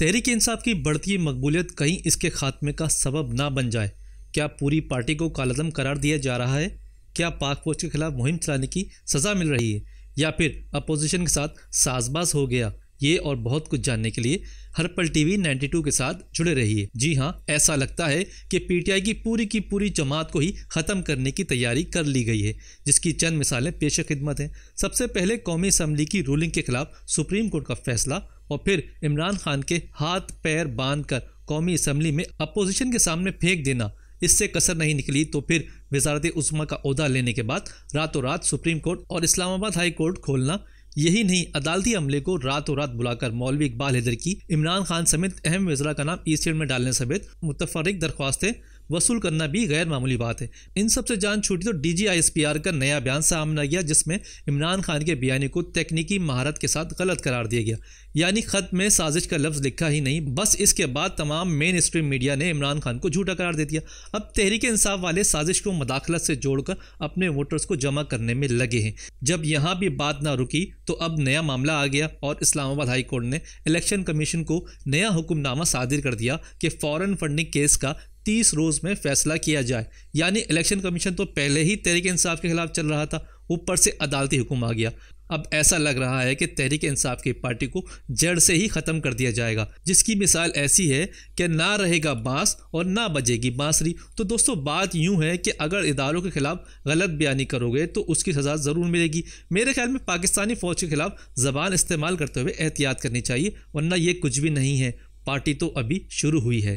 तहरीक इंसाफ की बढ़ती मकबूलियत कहीं इसके खात्मे का सबब ना बन जाए क्या पूरी पार्टी को कालदम करार दिया जा रहा है क्या पाक फौज के खिलाफ मुहिम चलाने की सज़ा मिल रही है या फिर अपोजिशन के साथ साजबाज हो गया ये और बहुत कुछ जानने के लिए हरपल टीवी 92 के साथ जुड़े रहिए जी हाँ ऐसा लगता है कि पीटीआई की पूरी की पूरी जमात को ही ख़त्म करने की तैयारी कर ली गई है जिसकी चंद मिसालें पेश खिदमत हैं सबसे पहले कौमी असम्बली की रूलिंग के खिलाफ सुप्रीम कोर्ट का फैसला और फिर इमरान खान के हाथ पैर बांध कर कौमी असम्बली में अपोजिशन के सामने फेंक देना इससे कसर नहीं निकली तो फिर वजारत उस्मा का अहदा लेने के बाद रातों रात सुप्रीम कोर्ट और इस्लामाबाद हाई कोर्ट खोलना यही नहीं अदालती अमले को रातों रात बुलाकर मौलवी इकबाल हैदर की इमरान खान समेत अहम वजरा का नाम ईस्ट में डालने समेत मुतफरक दरख्वास्तें वसूल करना भी गैर मामूली बात है इन सबसे जान छूटी तो डीजीआईएसपीआर का नया बयान सामने गया जिसमें इमरान खान के बयानी को तकनीकी महारत के साथ गलत करार दिया गया यानी खत में साजिश का लफ्ज लिखा ही नहीं बस इसके बाद तमाम मेन स्ट्रीम मीडिया ने इमरान खान को झूठा करार दे दिया अब तहरीक इंसाफ वाले साजिश को मदाखलत से जोड़कर अपने वोटर्स को जमा करने में लगे हैं जब यहाँ भी बात ना रुकी तो अब नया मामला आ गया और इस्लामाबाद हाईकोर्ट ने इलेक्शन कमीशन को नया हुक्मनामा सादिर कर दिया कि फॉरन फंडिंग केस का तीस रोज़ में फैसला किया जाए यानी इलेक्शन कमीशन तो पहले ही तहरीक इंसाफ के खिलाफ चल रहा था ऊपर से अदालती हुक्म आ गया अब ऐसा लग रहा है कि तहरीक इंसाफ की पार्टी को जड़ से ही ख़त्म कर दिया जाएगा जिसकी मिसाल ऐसी है कि ना रहेगा बांस और ना बजेगी बांसरी तो दोस्तों बात यूं है कि अगर इदारों के खिलाफ गलत बयानी करोगे तो उसकी सज़ा ज़रूर मिलेगी मेरे ख्याल में पाकिस्तानी फ़ौज के खिलाफ ज़बान इस्तेमाल करते हुए एहतियात करनी चाहिए वरना ये कुछ भी नहीं है पार्टी तो अभी शुरू हुई है